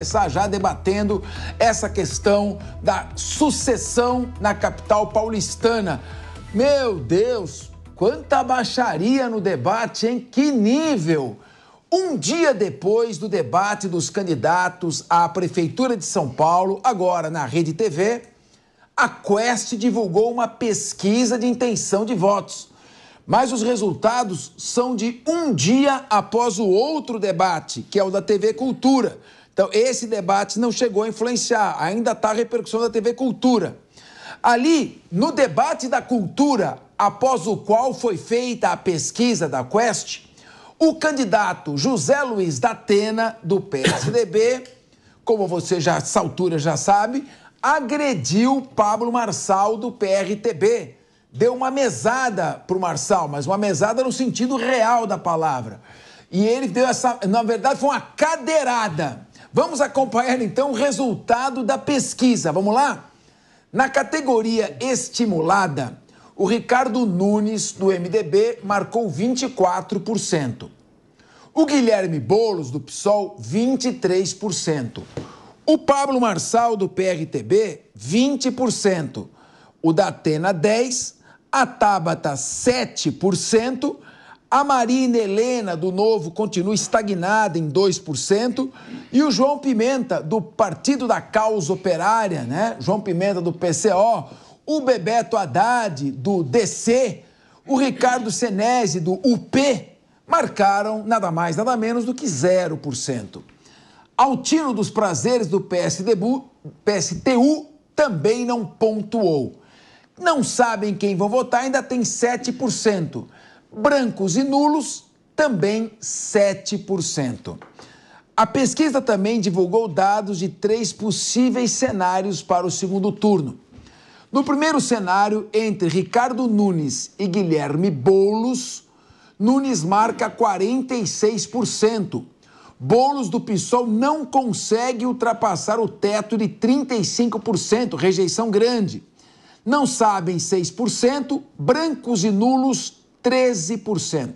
começar já debatendo essa questão da sucessão na capital paulistana. Meu Deus, quanta baixaria no debate, em que nível! Um dia depois do debate dos candidatos à Prefeitura de São Paulo, agora na Rede TV, a Quest divulgou uma pesquisa de intenção de votos. Mas os resultados são de um dia após o outro debate, que é o da TV Cultura então, esse debate não chegou a influenciar, ainda está a repercussão da TV Cultura. Ali, no debate da cultura, após o qual foi feita a pesquisa da Quest, o candidato José Luiz da Atena, do PSDB, como você já, essa altura já sabe, agrediu Pablo Marçal, do PRTB. Deu uma mesada para o Marçal, mas uma mesada no sentido real da palavra. E ele deu essa. Na verdade, foi uma cadeirada. Vamos acompanhar então o resultado da pesquisa. Vamos lá? Na categoria estimulada, o Ricardo Nunes, do MDB, marcou 24%. O Guilherme Bolos do PSOL, 23%. O Pablo Marçal, do PRTB, 20%. O da Atena, 10%. A Tabata, 7%. A Marina Helena, do Novo, continua estagnada em 2%. E o João Pimenta, do Partido da Causa Operária, né? João Pimenta, do PCO. O Bebeto Haddad, do DC. O Ricardo Senese, do UP, marcaram nada mais, nada menos do que 0%. Altino dos Prazeres, do PSDB, PSTU, também não pontuou. Não sabem quem vão votar, ainda tem 7% brancos e nulos, também 7%. A pesquisa também divulgou dados de três possíveis cenários para o segundo turno. No primeiro cenário, entre Ricardo Nunes e Guilherme Boulos, Nunes marca 46%. Boulos do PSOL não consegue ultrapassar o teto de 35%, rejeição grande. Não sabem 6%, brancos e nulos 13%.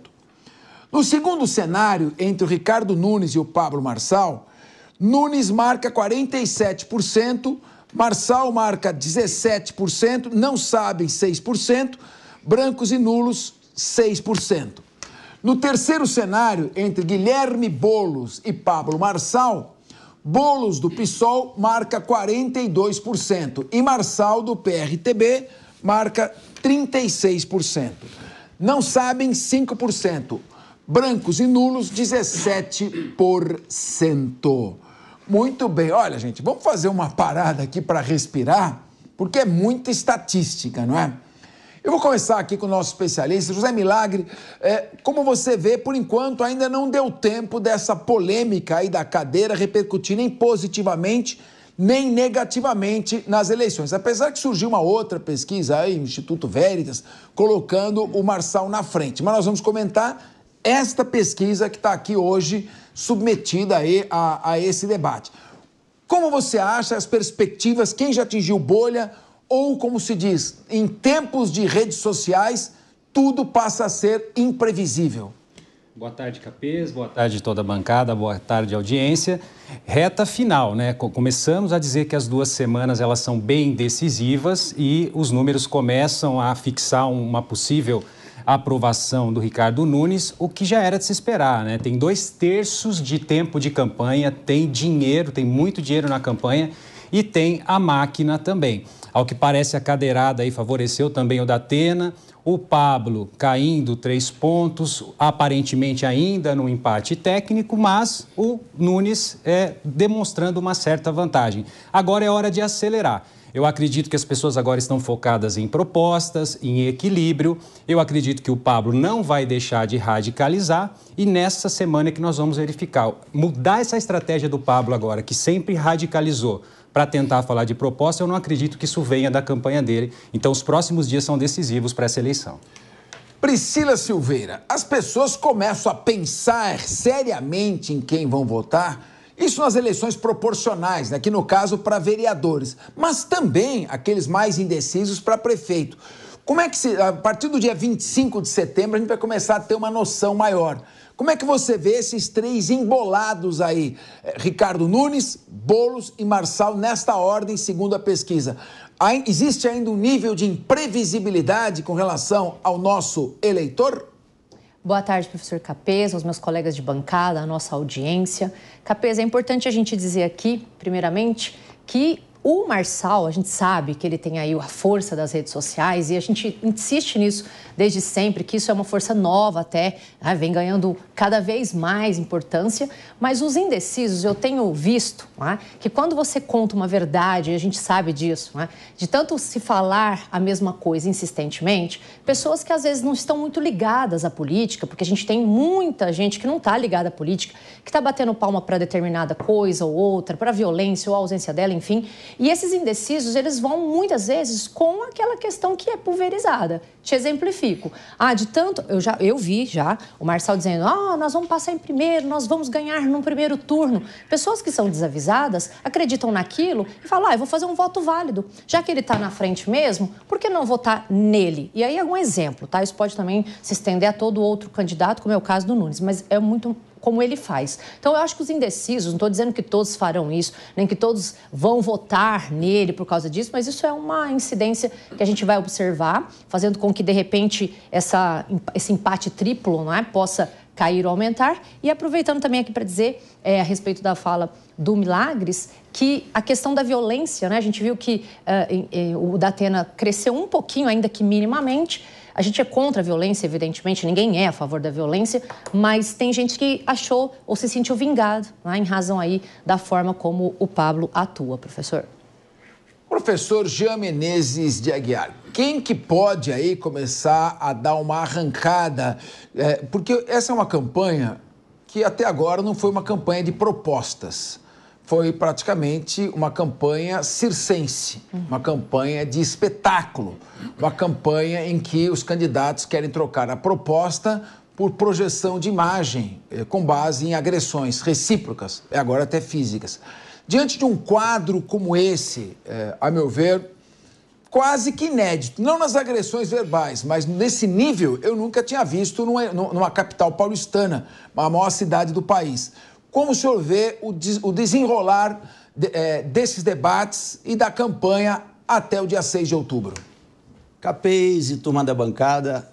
No segundo cenário, entre o Ricardo Nunes e o Pablo Marçal, Nunes marca 47%, Marçal marca 17%, não sabem 6%, brancos e nulos 6%. No terceiro cenário, entre Guilherme Bolos e Pablo Marçal, Bolos do PSOL marca 42% e Marçal do PRTB marca 36%. Não sabem, 5%. Brancos e nulos, 17%. Muito bem. Olha, gente, vamos fazer uma parada aqui para respirar, porque é muita estatística, não é? Eu vou começar aqui com o nosso especialista, José Milagre. É, como você vê, por enquanto ainda não deu tempo dessa polêmica aí da cadeira nem positivamente nem negativamente nas eleições. Apesar que surgiu uma outra pesquisa aí, o Instituto Veritas, colocando o Marçal na frente. Mas nós vamos comentar esta pesquisa que está aqui hoje submetida aí a, a esse debate. Como você acha as perspectivas? Quem já atingiu bolha? Ou, como se diz, em tempos de redes sociais, tudo passa a ser imprevisível? Boa tarde, Capês. Boa tarde, toda a bancada. Boa tarde, audiência. Reta final, né? Começamos a dizer que as duas semanas elas são bem decisivas e os números começam a fixar uma possível aprovação do Ricardo Nunes, o que já era de se esperar, né? Tem dois terços de tempo de campanha, tem dinheiro, tem muito dinheiro na campanha e tem a máquina também. Ao que parece, a cadeirada aí favoreceu também o da Atena, o Pablo caindo três pontos, aparentemente ainda no empate técnico, mas o Nunes é, demonstrando uma certa vantagem. Agora é hora de acelerar. Eu acredito que as pessoas agora estão focadas em propostas, em equilíbrio. Eu acredito que o Pablo não vai deixar de radicalizar e nessa semana é que nós vamos verificar. Mudar essa estratégia do Pablo agora, que sempre radicalizou para tentar falar de proposta, eu não acredito que isso venha da campanha dele. Então, os próximos dias são decisivos para essa eleição. Priscila Silveira, as pessoas começam a pensar seriamente em quem vão votar. Isso nas eleições proporcionais, né? no caso para vereadores, mas também aqueles mais indecisos para prefeito. Como é que se, a partir do dia 25 de setembro a gente vai começar a ter uma noção maior? Como é que você vê esses três embolados aí, é, Ricardo Nunes, Bolos e Marçal nesta ordem, segundo a pesquisa? Existe ainda um nível de imprevisibilidade com relação ao nosso eleitor? Boa tarde, professor Capesa, aos meus colegas de bancada, à nossa audiência. Capesa, é importante a gente dizer aqui, primeiramente, que o Marçal, a gente sabe que ele tem aí a força das redes sociais e a gente insiste nisso desde sempre, que isso é uma força nova até, né? vem ganhando cada vez mais importância. Mas os indecisos, eu tenho visto né? que quando você conta uma verdade, e a gente sabe disso, né? de tanto se falar a mesma coisa insistentemente, pessoas que às vezes não estão muito ligadas à política, porque a gente tem muita gente que não está ligada à política, que está batendo palma para determinada coisa ou outra, para violência ou ausência dela, enfim. E esses indecisos, eles vão muitas vezes com aquela questão que é pulverizada. Te exemplifico. Ah, de tanto, eu já eu vi já o Marçal dizendo: "Ah, nós vamos passar em primeiro, nós vamos ganhar no primeiro turno". Pessoas que são desavisadas acreditam naquilo e falam: "Ah, eu vou fazer um voto válido. Já que ele está na frente mesmo, por que não votar nele?". E aí algum exemplo, tá? Isso pode também se estender a todo outro candidato, como é o caso do Nunes, mas é muito como ele faz. Então, eu acho que os indecisos, não estou dizendo que todos farão isso, nem que todos vão votar nele por causa disso, mas isso é uma incidência que a gente vai observar, fazendo com que, de repente, essa, esse empate triplo não é, possa cair ou aumentar. E aproveitando também aqui para dizer, é, a respeito da fala do Milagres, que a questão da violência, né? A gente viu que uh, em, em, eh, o Datena cresceu um pouquinho, ainda que minimamente, a gente é contra a violência, evidentemente, ninguém é a favor da violência, mas tem gente que achou ou se sentiu vingado, né, em razão aí da forma como o Pablo atua, professor. Professor Jean Menezes de Aguiar, quem que pode aí começar a dar uma arrancada? É, porque essa é uma campanha que até agora não foi uma campanha de propostas foi praticamente uma campanha circense, uma campanha de espetáculo, uma campanha em que os candidatos querem trocar a proposta por projeção de imagem, eh, com base em agressões recíprocas, agora até físicas. Diante de um quadro como esse, eh, a meu ver, quase que inédito, não nas agressões verbais, mas nesse nível eu nunca tinha visto numa, numa capital paulistana, a maior cidade do país. Como o senhor vê o, des o desenrolar de, é, desses debates e da campanha até o dia 6 de outubro? Capês e turma da bancada,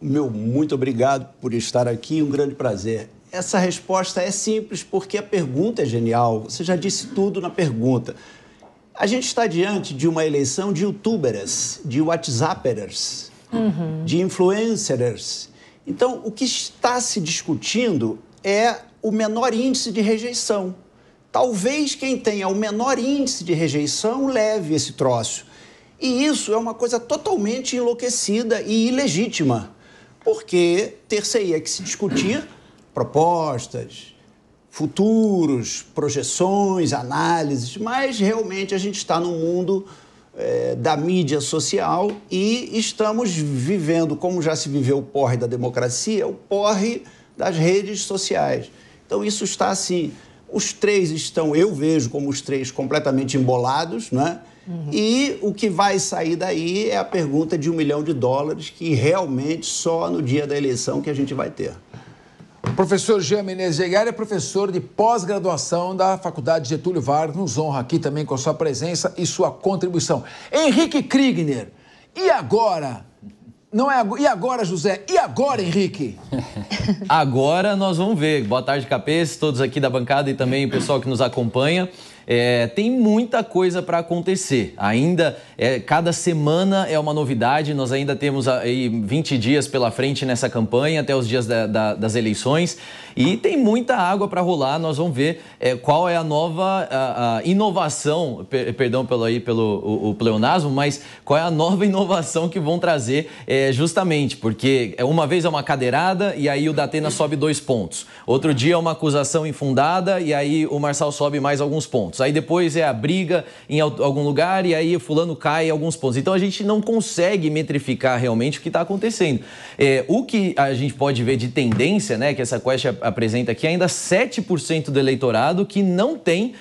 meu muito obrigado por estar aqui, um grande prazer. Essa resposta é simples porque a pergunta é genial. Você já disse tudo na pergunta. A gente está diante de uma eleição de youtuberas, de WhatsAppers, uhum. de influencers. Então, o que está se discutindo é o menor índice de rejeição. Talvez quem tenha o menor índice de rejeição leve esse troço. E isso é uma coisa totalmente enlouquecida e ilegítima, porque ter-se-ia é que se discutir propostas, futuros, projeções, análises, mas realmente a gente está no mundo é, da mídia social e estamos vivendo, como já se viveu o porre da democracia, o porre das redes sociais. Então isso está assim, os três estão, eu vejo como os três completamente embolados, né? Uhum. E o que vai sair daí é a pergunta de um milhão de dólares que realmente só no dia da eleição que a gente vai ter. Professor Jean Menezes é professor de pós-graduação da Faculdade Getúlio Vargas, nos honra aqui também com sua presença e sua contribuição. Henrique Kriegner, e agora? Não é E agora, José? E agora, Henrique? agora nós vamos ver. Boa tarde, Capês, todos aqui da bancada e também o pessoal que nos acompanha. É, tem muita coisa para acontecer. Ainda, é, cada semana é uma novidade. Nós ainda temos aí 20 dias pela frente nessa campanha, até os dias da, da, das eleições. E tem muita água para rolar, nós vamos ver é, qual é a nova a, a inovação, per, perdão pelo, aí, pelo o, o, pleonasmo, mas qual é a nova inovação que vão trazer é, justamente, porque é, uma vez é uma cadeirada e aí o Datena sobe dois pontos. Outro dia é uma acusação infundada e aí o Marçal sobe mais alguns pontos. Aí depois é a briga em algum lugar e aí fulano cai alguns pontos. Então a gente não consegue metrificar realmente o que está acontecendo. É, o que a gente pode ver de tendência, né, que essa quest é, apresenta aqui, ainda 7% do eleitorado que não tem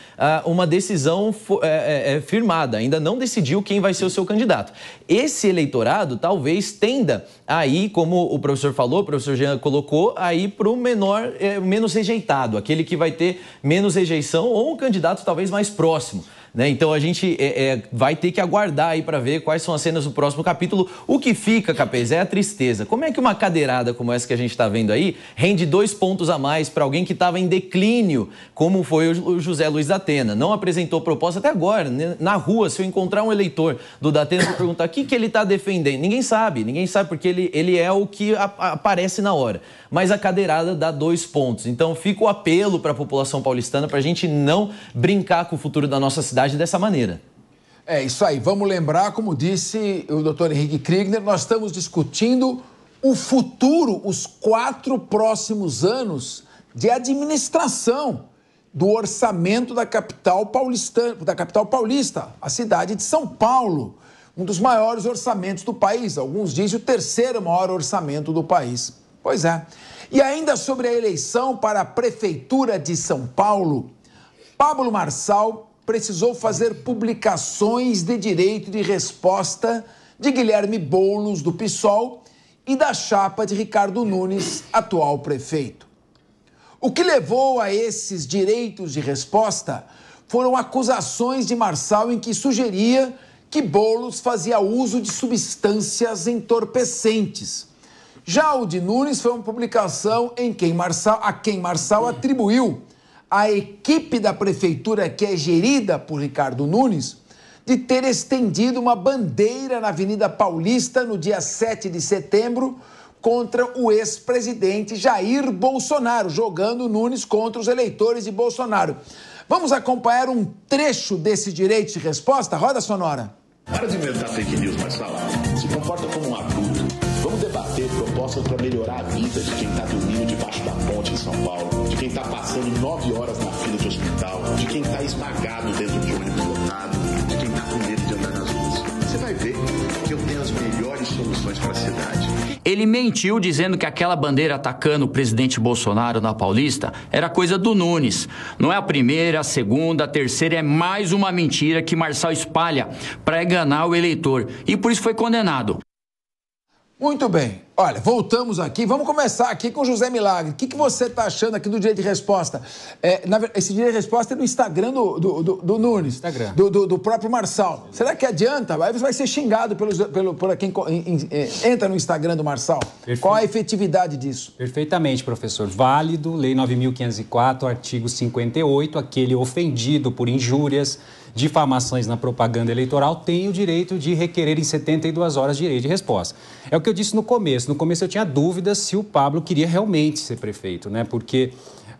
uh, uma decisão é, é, é, firmada, ainda não decidiu quem vai ser o seu candidato. Esse eleitorado talvez tenda aí, como o professor falou, o professor Jean colocou, aí para o menor, é, menos rejeitado, aquele que vai ter menos rejeição ou um candidato talvez mais próximo. Né? Então a gente é, é, vai ter que aguardar aí para ver quais são as cenas do próximo capítulo. O que fica, Capês, é a tristeza. Como é que uma cadeirada como essa que a gente está vendo aí rende dois pontos a mais para alguém que estava em declínio, como foi o José Luiz da Atena? Não apresentou proposta até agora. Né? Na rua, se eu encontrar um eleitor do da Atena, eu vou perguntar o que, que ele está defendendo. Ninguém sabe, ninguém sabe porque ele, ele é o que a, a, aparece na hora. Mas a cadeirada dá dois pontos. Então fica o apelo para a população paulistana para a gente não brincar com o futuro da nossa cidade dessa maneira. É isso aí. Vamos lembrar, como disse o doutor Henrique Kriegner, nós estamos discutindo o futuro, os quatro próximos anos de administração do orçamento da capital paulista da capital paulista, a cidade de São Paulo, um dos maiores orçamentos do país, alguns dizem o terceiro maior orçamento do país. Pois é. E ainda sobre a eleição para a prefeitura de São Paulo, Pablo Marçal precisou fazer publicações de direito de resposta de Guilherme Boulos, do PSOL, e da chapa de Ricardo Nunes, atual prefeito. O que levou a esses direitos de resposta foram acusações de Marçal em que sugeria que Boulos fazia uso de substâncias entorpecentes. Já o de Nunes foi uma publicação em quem Marçal, a quem Marçal atribuiu a equipe da prefeitura, que é gerida por Ricardo Nunes, de ter estendido uma bandeira na Avenida Paulista no dia 7 de setembro contra o ex-presidente Jair Bolsonaro, jogando Nunes contra os eleitores de Bolsonaro. Vamos acompanhar um trecho desse direito de resposta? Roda sonora. Para de inventar fake news, Marcelo. Se comporta como um possam para melhorar a vida de quem está dormindo debaixo da ponte em São Paulo, de quem está passando nove horas na fila de hospital, de quem está esmagado dentro de um ônibus lotado, de quem está com medo de andar nas ruas. Você vai ver que eu tenho as melhores soluções para a cidade. Ele mentiu dizendo que aquela bandeira atacando o presidente Bolsonaro na Paulista era coisa do Nunes. Não é a primeira, a segunda, a terceira, é mais uma mentira que Marçal espalha para enganar o eleitor e por isso foi condenado. Muito bem. Olha, voltamos aqui. Vamos começar aqui com José Milagre. O que, que você está achando aqui do direito de resposta? É, na, esse direito de resposta é no Instagram do, do, do, do Nunes, Instagram. Do, do, do, próprio Marçal. Será que adianta? Aí você vai ser xingado pelos, pelo, por quem é, entra no Instagram do Marçal. Perfeito. Qual a efetividade disso? Perfeitamente, professor. Válido, Lei 9.504, artigo 58, aquele ofendido por injúrias difamações na propaganda eleitoral têm o direito de requerer em 72 horas direito de resposta. É o que eu disse no começo. No começo eu tinha dúvidas se o Pablo queria realmente ser prefeito, né? Porque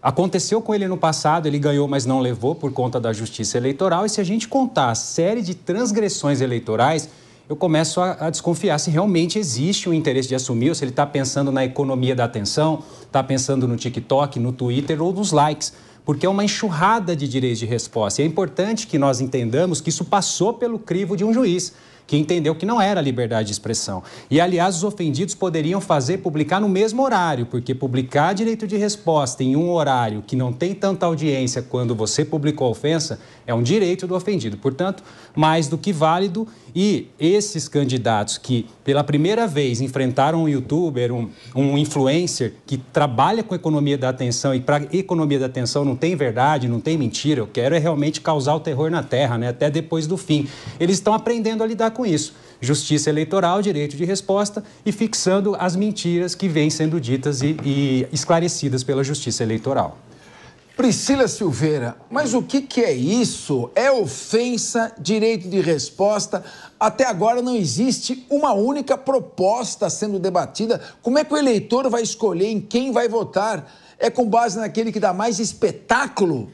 Aconteceu com ele no passado, ele ganhou, mas não levou por conta da justiça eleitoral. E se a gente contar a série de transgressões eleitorais, eu começo a, a desconfiar se realmente existe o um interesse de assumir, ou se ele está pensando na economia da atenção, está pensando no TikTok, no Twitter ou nos likes porque é uma enxurrada de direitos de resposta. E é importante que nós entendamos que isso passou pelo crivo de um juiz que entendeu que não era liberdade de expressão. E, aliás, os ofendidos poderiam fazer publicar no mesmo horário, porque publicar direito de resposta em um horário que não tem tanta audiência quando você publicou a ofensa é um direito do ofendido. Portanto, mais do que válido. E esses candidatos que, pela primeira vez, enfrentaram um youtuber, um, um influencer que trabalha com economia da atenção e para economia da atenção não tem verdade, não tem mentira, eu quero é realmente causar o terror na terra, né? até depois do fim. Eles estão aprendendo a lidar com isso. Justiça eleitoral, direito de resposta e fixando as mentiras que vêm sendo ditas e, e esclarecidas pela justiça eleitoral. Priscila Silveira, mas o que, que é isso? É ofensa, direito de resposta. Até agora não existe uma única proposta sendo debatida. Como é que o eleitor vai escolher em quem vai votar? É com base naquele que dá mais espetáculo?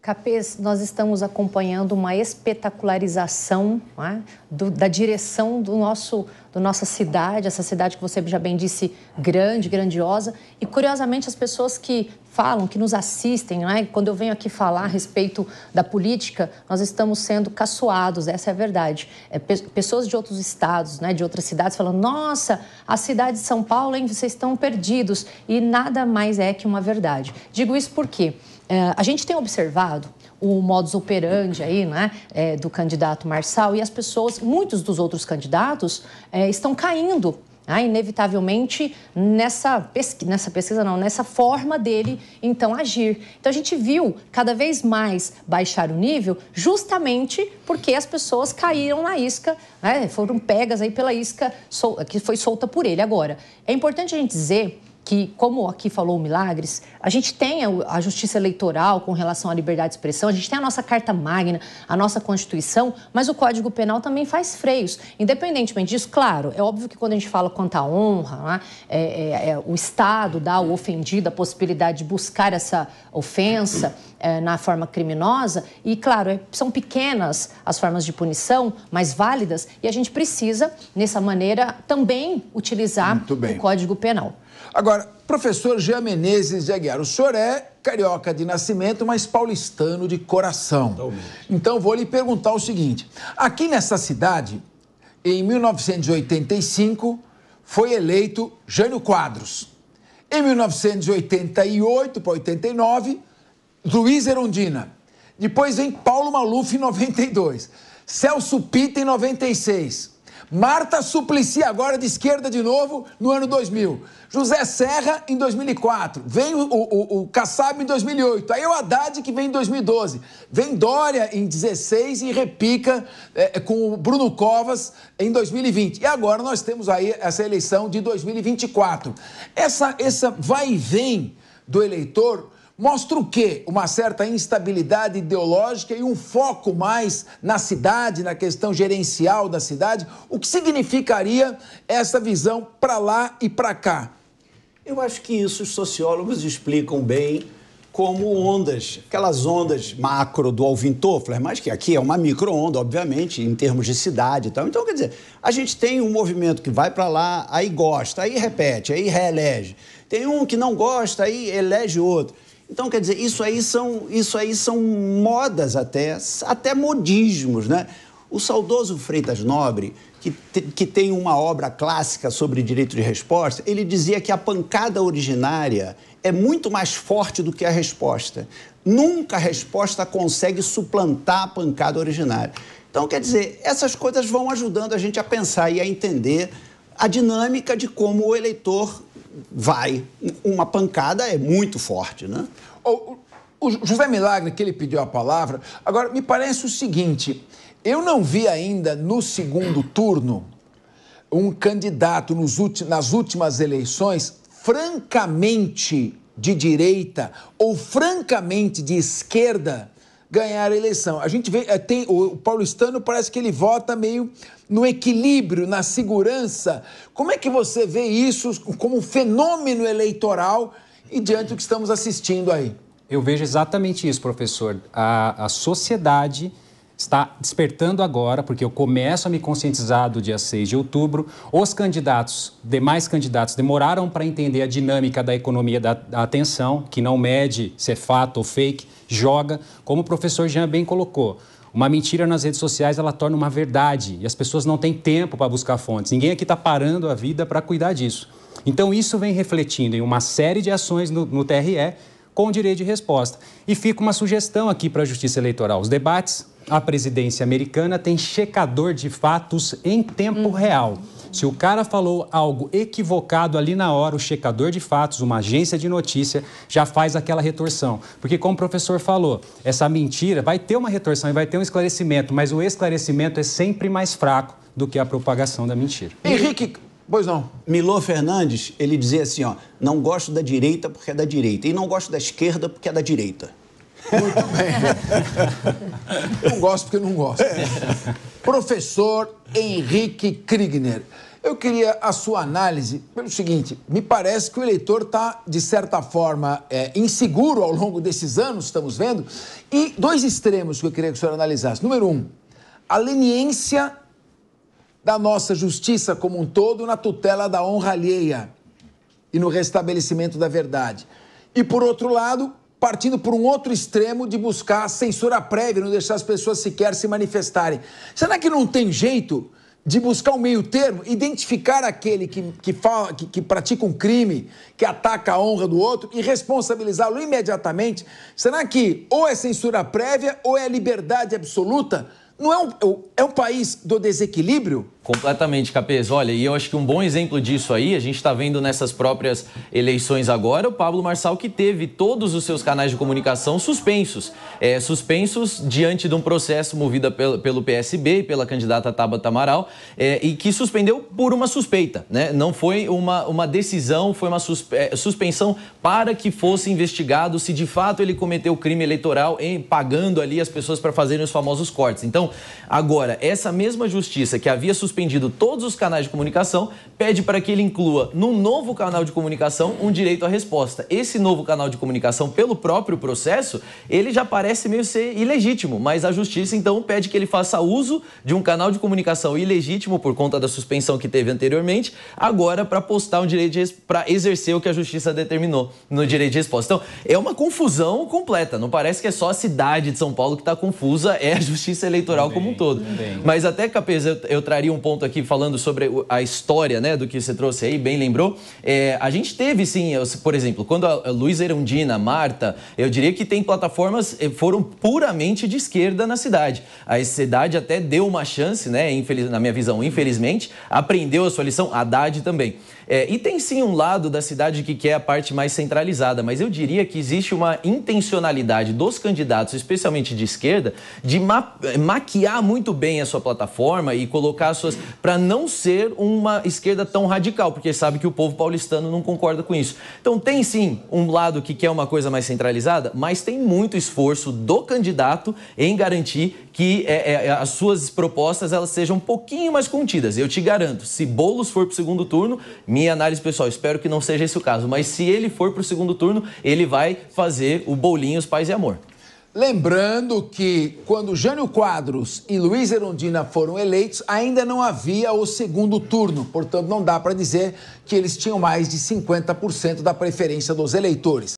Capês, nós estamos acompanhando uma espetacularização é? do, da direção do nosso, do nossa cidade, essa cidade que você já bem disse, grande, grandiosa. E curiosamente, as pessoas que falam, que nos assistem, é? quando eu venho aqui falar a respeito da política, nós estamos sendo caçoados, essa é a verdade. É, pessoas de outros estados, é, de outras cidades, falando: nossa, a cidade de São Paulo, hein, vocês estão perdidos. E nada mais é que uma verdade. Digo isso porque. quê? É, a gente tem observado o modus operandi aí, né, é, do candidato Marçal e as pessoas, muitos dos outros candidatos, é, estão caindo ah, inevitavelmente nessa, pesqu nessa pesquisa, não, nessa forma dele então agir. Então a gente viu cada vez mais baixar o nível, justamente porque as pessoas caíram na isca, né? foram pegas aí pela isca que foi solta por ele. Agora, é importante a gente dizer que, como aqui falou o Milagres, a gente tem a justiça eleitoral com relação à liberdade de expressão, a gente tem a nossa Carta Magna, a nossa Constituição, mas o Código Penal também faz freios. Independentemente disso, claro, é óbvio que quando a gente fala quanto à honra, né, é? É, é, o Estado dá ao ofendido a possibilidade de buscar essa ofensa é, na forma criminosa, e claro, é, são pequenas as formas de punição, mas válidas, e a gente precisa, nessa maneira, também utilizar o Código Penal. Agora, professor Jean Menezes de Aguiar, o senhor é carioca de nascimento, mas paulistano de coração. Totalmente. Então, vou lhe perguntar o seguinte: aqui nessa cidade, em 1985, foi eleito Jânio Quadros. Em 1988 para 89, Luiz Erundina. Depois vem Paulo Maluf em 92, Celso Pita em 96, Marta Suplicy agora de esquerda de novo no ano 2000. José Serra em 2004. Vem o, o, o Kassab em 2008. Aí é o Haddad que vem em 2012. Vem Dória em 16 e repica é, é, com o Bruno Covas em 2020. E agora nós temos aí essa eleição de 2024. Essa, essa vai e vem do eleitor mostra o quê? Uma certa instabilidade ideológica e um foco mais na cidade, na questão gerencial da cidade. O que significaria essa visão para lá e para cá? Eu acho que isso os sociólogos explicam bem como ondas, aquelas ondas macro do Alvin Toffler, mas que aqui é uma micro-onda, obviamente, em termos de cidade e tal. Então, quer dizer, a gente tem um movimento que vai para lá, aí gosta, aí repete, aí reelege. Tem um que não gosta, aí elege outro. Então, quer dizer, isso aí são, isso aí são modas até, até modismos, né? O saudoso Freitas Nobre, que, te, que tem uma obra clássica sobre direito de resposta, ele dizia que a pancada originária é muito mais forte do que a resposta. Nunca a resposta consegue suplantar a pancada originária. Então, quer dizer, essas coisas vão ajudando a gente a pensar e a entender a dinâmica de como o eleitor vai. Uma pancada é muito forte, né? O, o, José Milagre, que ele pediu a palavra, agora me parece o seguinte: eu não vi ainda no segundo turno um candidato nos ulti, nas últimas eleições francamente de direita ou francamente de esquerda ganhar a eleição. A gente vê, eh, tem, o paulistano parece que ele vota meio no equilíbrio, na segurança. Como é que você vê isso como um fenômeno eleitoral e diante do que estamos assistindo aí? Eu vejo exatamente isso, professor. A, a sociedade está despertando agora, porque eu começo a me conscientizar do dia 6 de outubro. Os candidatos, demais candidatos, demoraram para entender a dinâmica da economia da, da, atenção, que não mede se é fato ou fake, joga, como o professor Jean bem colocou. Uma mentira nas redes sociais ela torna uma verdade e as pessoas não têm tempo para buscar fontes. Ninguém aqui está parando a vida para cuidar disso. Então, isso vem refletindo em uma série de ações no, no TRE com direito de resposta. E fica uma sugestão aqui para a Justiça Eleitoral: os debates. A presidência americana tem checador de fatos em tempo uhum. real. Se o cara falou algo equivocado ali na hora, o checador de fatos, uma agência de notícia, já faz aquela retorção. Porque, como o professor falou, essa mentira vai ter uma retorção e vai ter um esclarecimento, mas o esclarecimento é sempre mais fraco do que a propagação da mentira. Henrique, Pois não. Milô Fernandes, ele dizia assim, ó, não gosto da direita porque é da direita e não gosto da esquerda porque é da direita. Muito bem. Não gosto porque não gosto. É. Professor Henrique Krigner, eu queria a sua análise pelo seguinte: me parece que o eleitor está, de certa forma, é, inseguro ao longo desses anos, estamos vendo, e dois extremos que eu queria que o senhor analisasse. Número um, a leniência da nossa justiça como um todo na tutela da honra alheia e no restabelecimento da verdade. E, por outro lado, partindo por um outro extremo de buscar censura prévia, não deixar as pessoas sequer se manifestarem. Será que não tem jeito de buscar um meio termo, identificar aquele que, que, fala, que, que pratica um crime, que ataca a honra do outro e responsabilizá-lo imediatamente? Será que ou é censura prévia ou é liberdade absoluta? Não é um, é um país do desequilíbrio? Completamente, Capês. Olha, e eu acho que um bom exemplo disso aí, a gente está vendo nessas próprias eleições agora, o Pablo Marçal que teve todos os seus canais de comunicação suspensos. É, suspensos diante de um processo movido pelo, PSB pela candidata Tabata Amaral, é, e que suspendeu por uma suspeita, né? Não foi uma, uma decisão, foi uma suspe... É, suspensão para que fosse investigado se de fato ele cometeu crime eleitoral em pagando ali as pessoas para fazerem os famosos cortes. Então, agora, essa mesma justiça que havia suspendido suspendido todos os canais de comunicação, pede para que ele inclua no novo canal de comunicação um direito à resposta. Esse novo canal de comunicação, pelo próprio processo, ele já parece meio ser ilegítimo, mas a justiça então pede que ele faça uso de um canal de comunicação ilegítimo por conta da suspensão que teve anteriormente, agora para postar um direito para exercer o que a justiça determinou no direito de resposta. Então, é uma confusão completa, não parece que é só a cidade de São Paulo que está confusa, é a justiça eleitoral também, como um todo. Também. Mas até, Capês, eu, eu traria um um ponto aqui falando sobre a história, né, do que você trouxe aí, bem lembrou. É, a gente teve, sim, por exemplo, quando a Luiz Erundina, Marta, eu diria que tem plataformas eh, foram puramente de esquerda na cidade. A cidade até deu uma chance, né, infeliz, na minha visão, infelizmente, aprendeu a sua lição, Haddad também. É, e tem sim um lado da cidade que quer é a parte mais centralizada, mas eu diria que existe uma intencionalidade dos candidatos, especialmente de esquerda, de ma eh, maquiar muito bem a sua plataforma e colocar suas. para não ser uma esquerda tão radical, porque sabe que o povo paulistano não concorda com isso. Então tem sim um lado que quer é uma coisa mais centralizada, mas tem muito esforço do candidato em garantir que é, é, as suas propostas elas sejam um pouquinho mais contidas. Eu te garanto, se Boulos for para o segundo turno, minha análise pessoal. Espero que não seja esse o caso. Mas se ele for para o segundo turno, ele vai fazer o bolinho Os Pais e Amor. Lembrando que quando Jânio Quadros e Luiz Erundina foram eleitos, ainda não havia o segundo turno, portanto, não dá para dizer que eles tinham mais de 50% da preferência dos eleitores.